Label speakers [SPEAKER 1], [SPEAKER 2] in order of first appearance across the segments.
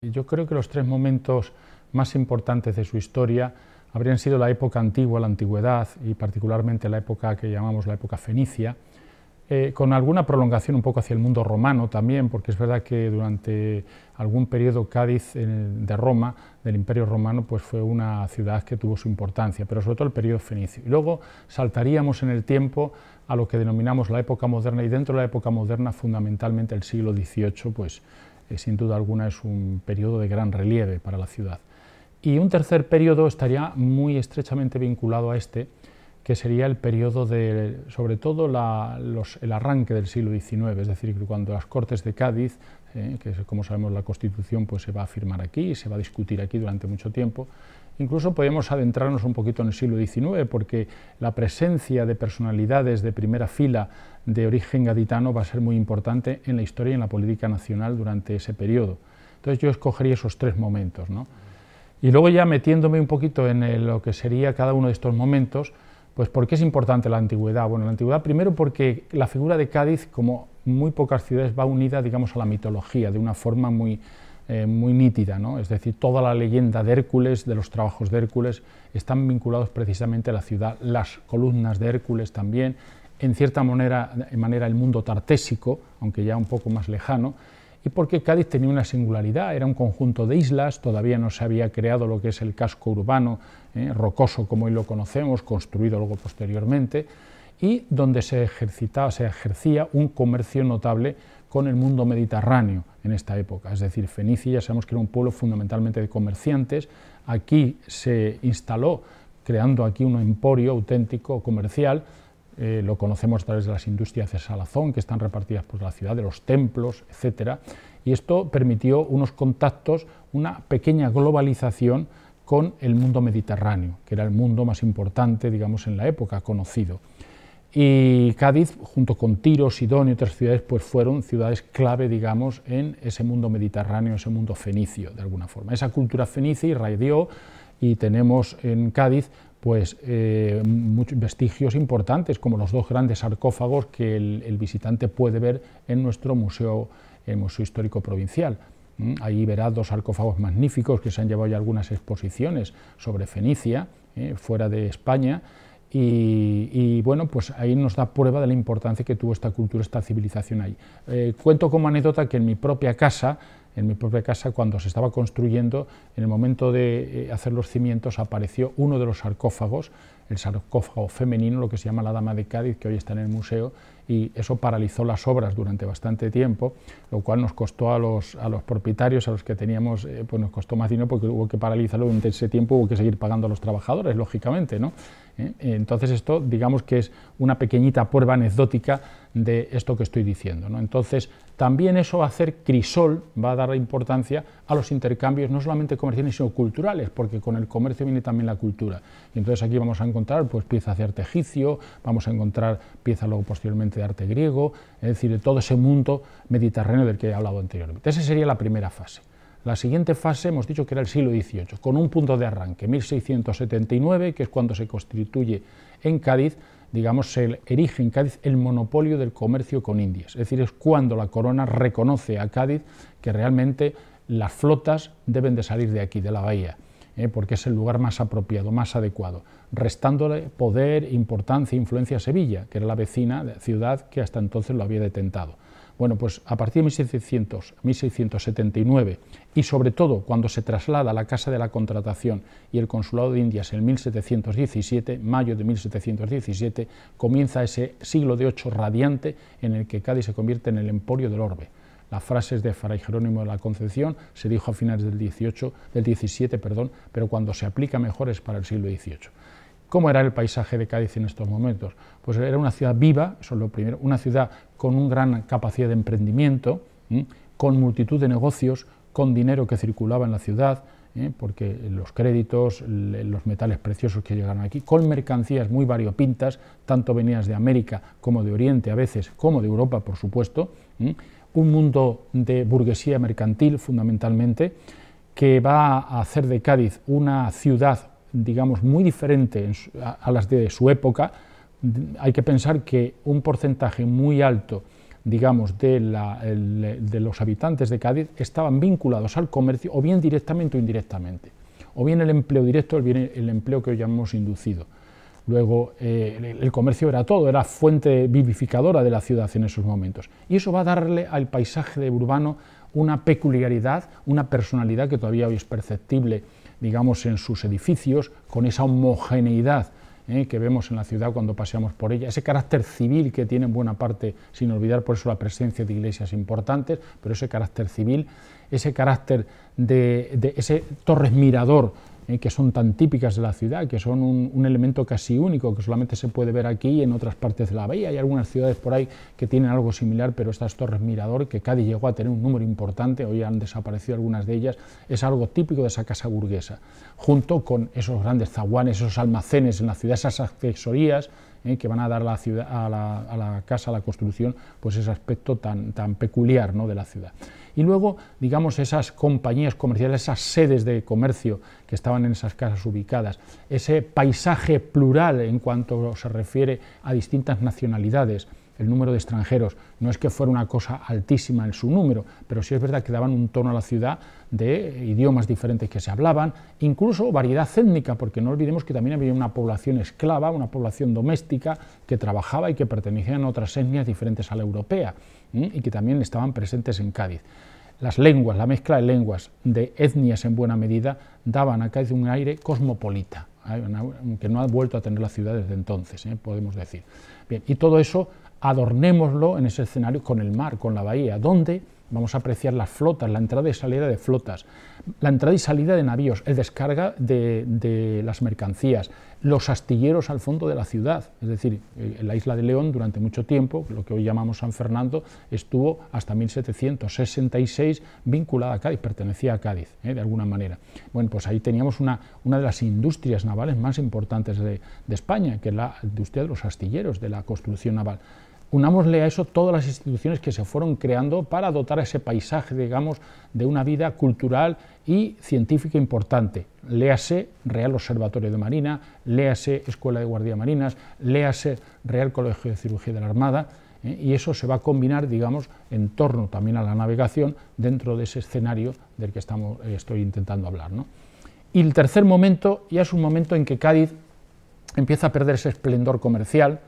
[SPEAKER 1] Yo creo que los tres momentos más importantes de su historia habrían sido la época antigua, la antigüedad, y particularmente la época que llamamos la época fenicia, eh, con alguna prolongación un poco hacia el mundo romano también, porque es verdad que durante algún periodo Cádiz de Roma, del Imperio Romano, pues fue una ciudad que tuvo su importancia, pero sobre todo el periodo fenicio. Y luego saltaríamos en el tiempo a lo que denominamos la época moderna, y dentro de la época moderna fundamentalmente el siglo XVIII, pues eh, sin duda alguna es un periodo de gran relieve para la ciudad. Y un tercer periodo estaría muy estrechamente vinculado a este, que sería el periodo de, sobre todo, el arranque del siglo XIX, es decir, cuando las Cortes de Cádiz, eh, que como sabemos la Constitución pues, se va a firmar aquí, y se va a discutir aquí durante mucho tiempo, Incluso podemos adentrarnos un poquito en el siglo XIX, porque la presencia de personalidades de primera fila de origen gaditano va a ser muy importante en la historia y en la política nacional durante ese periodo. Entonces yo escogería esos tres momentos. ¿no? Y luego ya metiéndome un poquito en lo que sería cada uno de estos momentos, pues ¿por qué es importante la antigüedad? Bueno, la antigüedad primero porque la figura de Cádiz, como muy pocas ciudades, va unida, digamos, a la mitología de una forma muy, eh, muy nítida, ¿no? es decir, toda la leyenda de Hércules, de los trabajos de Hércules, están vinculados precisamente a la ciudad, las columnas de Hércules también, en cierta manera, el mundo tartésico, aunque ya un poco más lejano, y porque Cádiz tenía una singularidad, era un conjunto de islas, todavía no se había creado lo que es el casco urbano, eh, rocoso como hoy lo conocemos, construido luego posteriormente, y donde se, ejercitaba, se ejercía un comercio notable con el mundo mediterráneo en esta época. Es decir, Fenicia ya sabemos que era un pueblo fundamentalmente de comerciantes. Aquí se instaló creando aquí un emporio auténtico comercial. Eh, lo conocemos a través de las industrias de salazón que están repartidas por la ciudad, de los templos, etcétera. Y esto permitió unos contactos, una pequeña globalización con el mundo mediterráneo, que era el mundo más importante, digamos, en la época conocido. Y Cádiz, junto con Tiro, Sidón y otras ciudades, pues fueron ciudades clave, digamos, en ese mundo mediterráneo, ese mundo fenicio, de alguna forma. Esa cultura fenicia irradió y tenemos en Cádiz pues eh, muchos vestigios importantes, como los dos grandes sarcófagos que el, visitante puede ver en nuestro museo, el museo histórico provincial. Mm, ahí verá dos sarcófagos magníficos que se han llevado ya algunas exposiciones sobre Fenicia, eh, fuera de España, y, bueno, pues ahí nos da prueba de la importancia que tuvo esta cultura, esta civilización ahí. Eh, cuento como anécdota que en mi propia casa, en mi propia casa cuando se estaba construyendo, en el momento de eh, hacer los cimientos apareció uno de los sarcófagos, el sarcófago femenino, lo que se llama la Dama de Cádiz, que hoy está en el museo, y eso paralizó las obras durante bastante tiempo, lo cual nos costó a los, a los propietarios, a los que teníamos, eh, pues nos costó más dinero porque hubo que paralizarlo durante ese tiempo, hubo que seguir pagando a los trabajadores, lógicamente. ¿no? ¿Eh? entonces esto, digamos que es una pequeñita prueba anecdótica de esto que estoy diciendo. ¿no? Entonces, también eso va a hacer crisol, va a dar importancia a los intercambios, no solamente comerciales, sino culturales, porque con el comercio viene también la cultura. Y entonces aquí vamos a encontrar pues, piezas de artegicio, vamos a encontrar piezas luego posteriormente de arte griego, es decir, de todo ese mundo mediterráneo del que he hablado anteriormente. Esa sería la primera fase. La siguiente fase hemos dicho que era el siglo XVIII, con un punto de arranque, 1679, que es cuando se constituye en Cádiz, digamos, se erige en Cádiz el monopolio del comercio con Indias. Es decir, es cuando la corona reconoce a Cádiz que realmente las flotas deben de salir de aquí, de la bahía. ¿eh? porque es el lugar más apropiado, más adecuado, restándole poder, importancia e influencia a Sevilla, que era la vecina ciudad que hasta entonces lo había detentado. Bueno, pues a partir de 1600, 1679 y sobre todo cuando se traslada a la Casa de la Contratación y el Consulado de Indias en 1717, mayo de 1717, comienza ese siglo de ocho radiante en el que Cádiz se convierte en el emporio del orbe las frases de Fray Jerónimo de la Concepción, se dijo a finales del, 18, del 17, perdón, pero cuando se aplica mejor es para el siglo XVIII. ¿Cómo era el paisaje de Cádiz en estos momentos? Pues era una ciudad viva, eso es lo primero, una ciudad con una gran capacidad de emprendimiento, con multitud de negocios, con dinero que circulaba en la ciudad, ¿eh? porque los créditos, los metales preciosos que llegaron aquí, con mercancías muy variopintas, tanto venidas de América como de Oriente a veces, como de Europa, por supuesto un mundo de burguesía mercantil fundamentalmente, que va a hacer de Cádiz una ciudad, digamos, muy diferente a las de su época. Hay que pensar que un porcentaje muy alto digamos, de, los habitantes de Cádiz estaban vinculados al comercio, o bien directamente o indirectamente, o bien el empleo directo, o bien el empleo que hoy hemos inducido. Luego, eh, el comercio era todo, era fuente vivificadora de la ciudad en esos momentos. Y eso va a darle al paisaje urbano una peculiaridad, una personalidad que todavía hoy es perceptible, digamos, en sus edificios, con esa homogeneidad eh, que vemos en la ciudad cuando paseamos por ella, ese carácter civil que tiene en buena parte, sin olvidar por eso la presencia de iglesias importantes, pero ese carácter civil, ese carácter de, de ese torres mirador ¿eh? que son tan típicas de la ciudad, que son un, un, elemento casi único, que solamente se puede ver aquí y en otras partes de la bahía. Hay algunas ciudades por ahí que tienen algo similar, pero estas torres mirador, que Cádiz llegó a tener un número importante, hoy han desaparecido algunas de ellas, es algo típico de esa casa burguesa, junto con esos grandes zaguanes, esos almacenes en la ciudad, esas accesorías, ¿eh? que van a dar a la, casa, a la construcción, pues ese aspecto tan, tan peculiar ¿no? de la ciudad. Y luego, digamos, esas compañías comerciales, esas sedes de comercio que estaban en esas casas ubicadas, ese paisaje plural en cuanto se refiere a distintas nacionalidades, el número de extranjeros. No es que fuera una cosa altísima en su número, pero sí es verdad que daban un tono a la ciudad de idiomas diferentes que se hablaban, incluso variedad étnica, porque no olvidemos que también había una población esclava, una población doméstica que trabajaba y que pertenecían a otras etnias diferentes a la europea y que también estaban presentes en Cádiz las lenguas, la mezcla de lenguas, de etnias en buena medida, daban a Cádiz un aire cosmopolita, ¿eh? que no ha vuelto a tener la ciudad desde entonces, ¿eh? podemos decir. Bien, y todo eso adornémoslo en ese escenario con el mar, con la bahía, donde vamos a apreciar las flotas, la entrada y salida de flotas, la entrada y salida de navíos, el descarga de, las mercancías, los astilleros al fondo de la ciudad, es decir, eh, la isla de León durante mucho tiempo, lo que hoy llamamos San Fernando, estuvo hasta 1766 vinculada a Cádiz, pertenecía a Cádiz, eh, de alguna manera. Bueno, pues ahí teníamos una, de las industrias navales más importantes de, de España, que es la industria de los astilleros, de la construcción naval unámosle a eso todas las instituciones que se fueron creando para dotar a ese paisaje, digamos, de una vida cultural y científica importante. Léase Real Observatorio de Marina, léase Escuela de Guardia Marinas, léase Real Colegio de Cirugía de la Armada, ¿eh? y eso se va a combinar, digamos, en torno también a la navegación dentro de ese escenario del que estamos, eh, estoy intentando hablar. Y el tercer momento ya es un momento en que Cádiz empieza a perder ese esplendor comercial,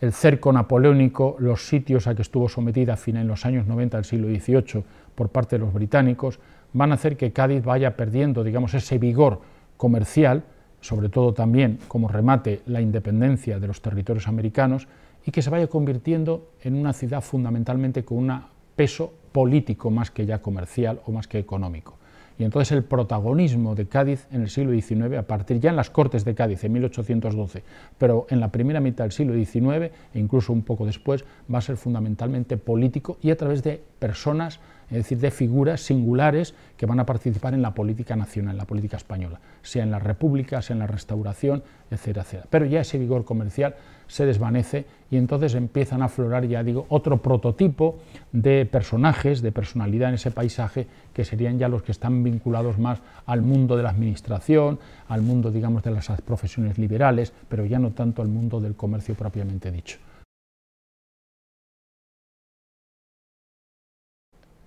[SPEAKER 1] el cerco napoleónico, los sitios a que estuvo sometida a fines los años 90 del siglo XVIII por parte de los británicos, van a hacer que Cádiz vaya perdiendo, digamos, ese vigor comercial, sobre todo también como remate la independencia de los territorios americanos, y que se vaya convirtiendo en una ciudad fundamentalmente con un peso político más que ya comercial o más que económico y entonces el protagonismo de Cádiz en el siglo XIX, a partir ya en las Cortes de Cádiz en 1812, pero en la primera mitad del siglo XIX e incluso un poco después, va a ser fundamentalmente político y a través de personas es decir, de figuras singulares que van a participar en la política nacional, en la política española, sea en la República, sea en la Restauración, etcétera, etcétera. Pero ya ese vigor comercial se desvanece y entonces empiezan a aflorar, ya digo, otro prototipo de personajes, de personalidad en ese paisaje, que serían ya los que están vinculados más al mundo de la administración, al mundo, digamos, de las profesiones liberales, pero ya no tanto al mundo del comercio propiamente dicho.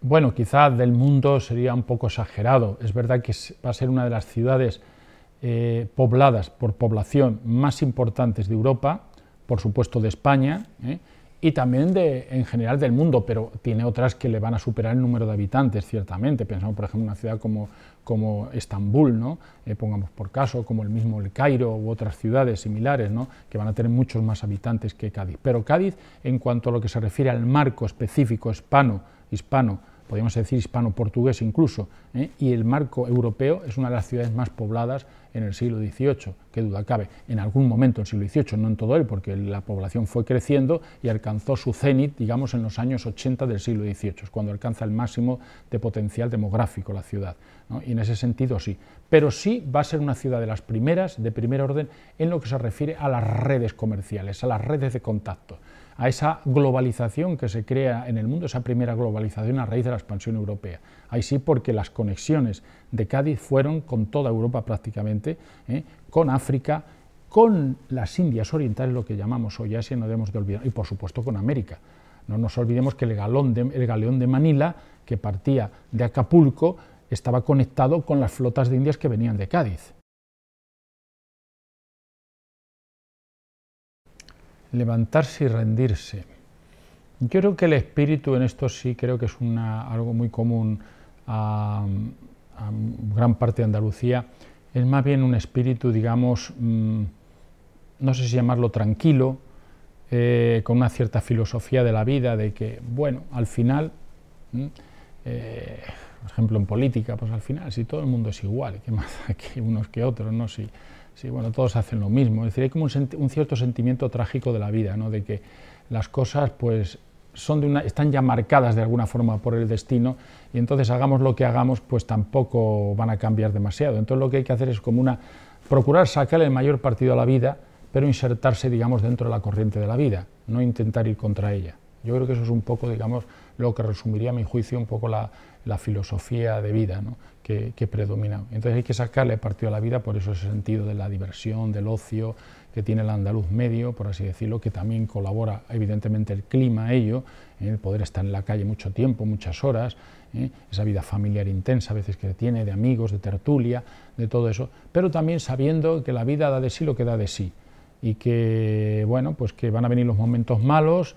[SPEAKER 1] bueno, quizá del mundo sería un poco exagerado. Es verdad que va a ser una de las ciudades eh, pobladas por población más importantes de Europa, por supuesto de España, ¿eh? y también de, en general del mundo, pero tiene otras que le van a superar el número de habitantes, ciertamente. Pensamos, por ejemplo, en una ciudad como, Estambul, ¿no? Eh, pongamos por caso, como el mismo El Cairo u otras ciudades similares, ¿no? que van a tener muchos más habitantes que Cádiz. Pero Cádiz, en cuanto a lo que se refiere al marco específico hispano, hispano, podríamos decir hispano-portugués incluso, ¿eh? y el marco europeo es una de las ciudades más pobladas en el siglo XVIII, qué duda cabe, en algún momento en el siglo XVIII, no en todo él, porque la población fue creciendo y alcanzó su cenit, digamos, en los años 80 del siglo XVIII, es cuando alcanza el máximo de potencial demográfico la ciudad, y en ese sentido sí, pero sí va a ser una ciudad de las primeras, de primer orden, en lo que se refiere a las redes comerciales, a las redes de contacto a esa globalización que se crea en el mundo, esa primera globalización a raíz de la expansión europea. Ahí sí porque las conexiones de Cádiz fueron con toda Europa prácticamente, ¿eh? con África, con las Indias Orientales, lo que llamamos hoy Asia, no debemos de olvidar, y por supuesto con América. No nos olvidemos que el, galón el galeón de Manila, que partía de Acapulco, estaba conectado con las flotas de Indias que venían de Cádiz. levantarse y rendirse. Yo creo que el espíritu en esto sí creo que es una, algo muy común a, gran parte de Andalucía. Es más bien un espíritu, digamos, mm, no sé si llamarlo tranquilo, eh, con una cierta filosofía de la vida, de que, bueno, al final, mm, eh, por ejemplo, en política, pues al final, si todo el mundo es igual, que más aquí unos que otros? ¿no? Si, Sí, bueno, todos hacen lo mismo. Es decir, hay como un, cierto sentimiento trágico de la vida, ¿no? de que las cosas pues, son de una, están ya marcadas de alguna forma por el destino y entonces hagamos lo que hagamos, pues tampoco van a cambiar demasiado. Entonces lo que hay que hacer es como una, procurar sacar el mayor partido a la vida, pero insertarse, digamos, dentro de la corriente de la vida, no intentar ir contra ella. Yo creo que eso es un poco, digamos, lo que resumiría a mi juicio un poco la, la filosofía de vida, ¿no? que, predomina, Entonces hay que sacarle partido a la vida por eso ese sentido de la diversión, del ocio que tiene el andaluz medio, por así decirlo, que también colabora evidentemente el clima a ello, ¿eh? el poder estar en la calle mucho tiempo, muchas horas, ¿eh? esa vida familiar intensa a veces que tiene, de amigos, de tertulia, de todo eso, pero también sabiendo que la vida da de sí lo que da de sí y que, bueno, pues que van a venir los momentos malos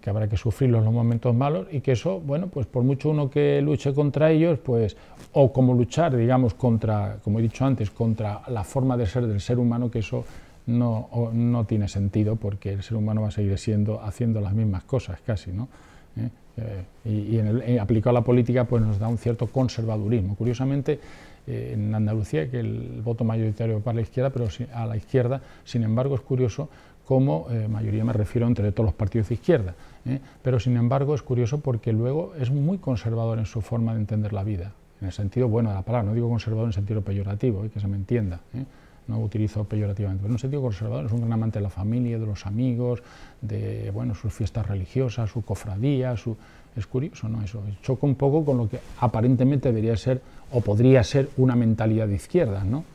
[SPEAKER 1] que habrá que sufrirlos los momentos malos y que eso, bueno, pues por mucho uno que luche contra ellos, pues, o como luchar, digamos, contra, como he dicho antes, contra la forma de ser del ser humano, que eso no, no tiene sentido porque el ser humano va a seguir siendo, haciendo las mismas cosas casi, ¿no? ¿Eh? Eh, y, en eh, aplicado a la política pues nos da un cierto conservadurismo. Curiosamente, en Andalucía, que el voto mayoritario va para la izquierda, pero a la izquierda, sin embargo, es curioso como eh, mayoría me refiero entre todos los partidos de izquierda. ¿eh? Pero sin embargo es curioso porque luego es muy conservador en su forma de entender la vida, en el sentido bueno de la palabra, no digo conservador en sentido peyorativo, eh, que se me entienda. No utilizo peyorativamente, pero en un sentido conservador es un gran amante de la familia, de los amigos, de bueno, sus fiestas religiosas, su cofradía, su... es curioso, ¿no? Eso choca un poco con lo que aparentemente debería ser o podría ser una mentalidad de izquierda, ¿no?